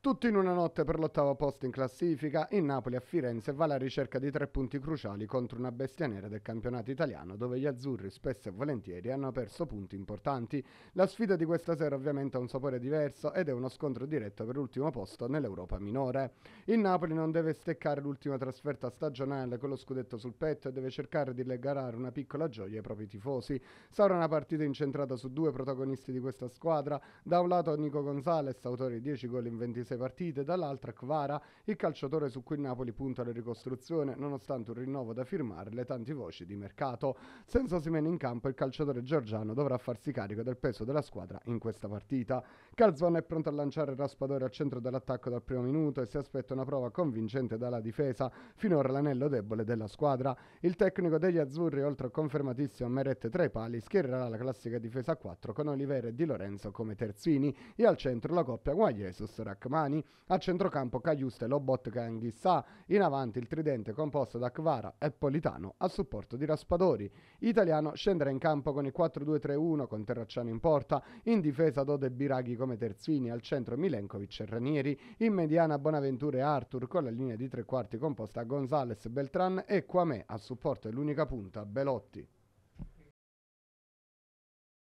Tutto in una notte per l'ottavo posto in classifica, il Napoli a Firenze va alla ricerca di tre punti cruciali contro una bestia nera del campionato italiano dove gli azzurri spesso e volentieri hanno perso punti importanti. La sfida di questa sera ovviamente ha un sapore diverso ed è uno scontro diretto per l'ultimo posto nell'Europa minore. Il Napoli non deve steccare l'ultima trasferta stagionale con lo scudetto sul petto e deve cercare di legare una piccola gioia ai propri tifosi. Sarà una partita incentrata su due protagonisti di questa squadra, da un lato Nico Gonzalez, autore di 10 gol in 26 sei partite, dall'altra Kvara, il calciatore su cui il Napoli punta la ricostruzione, nonostante un rinnovo da firmare le tante voci di mercato. Senza Osimene in campo, il calciatore giorgiano dovrà farsi carico del peso della squadra in questa partita. Calzone è pronto a lanciare il raspadore al centro dell'attacco dal primo minuto e si aspetta una prova convincente dalla difesa, finora l'anello debole della squadra. Il tecnico degli azzurri, oltre a confermatissimo Merette tra i pali, schiererà la classica difesa a 4 con Olivera e Di Lorenzo come terzini e al centro la coppia Guagliesus-Rachman Armani, a centrocampo Cagliuste, Lobot, Ganghi, Sa, in avanti il tridente composto da Kvara e Politano a supporto di Raspadori. Italiano scenderà in campo con il 4-2-3-1 con Terracciano in porta, in difesa Dode Biraghi come terzini, al centro Milenkovic e Ranieri, in mediana Bonaventura e Arthur con la linea di tre quarti composta da Gonzales, Beltran e Quame a supporto dell'unica punta Belotti.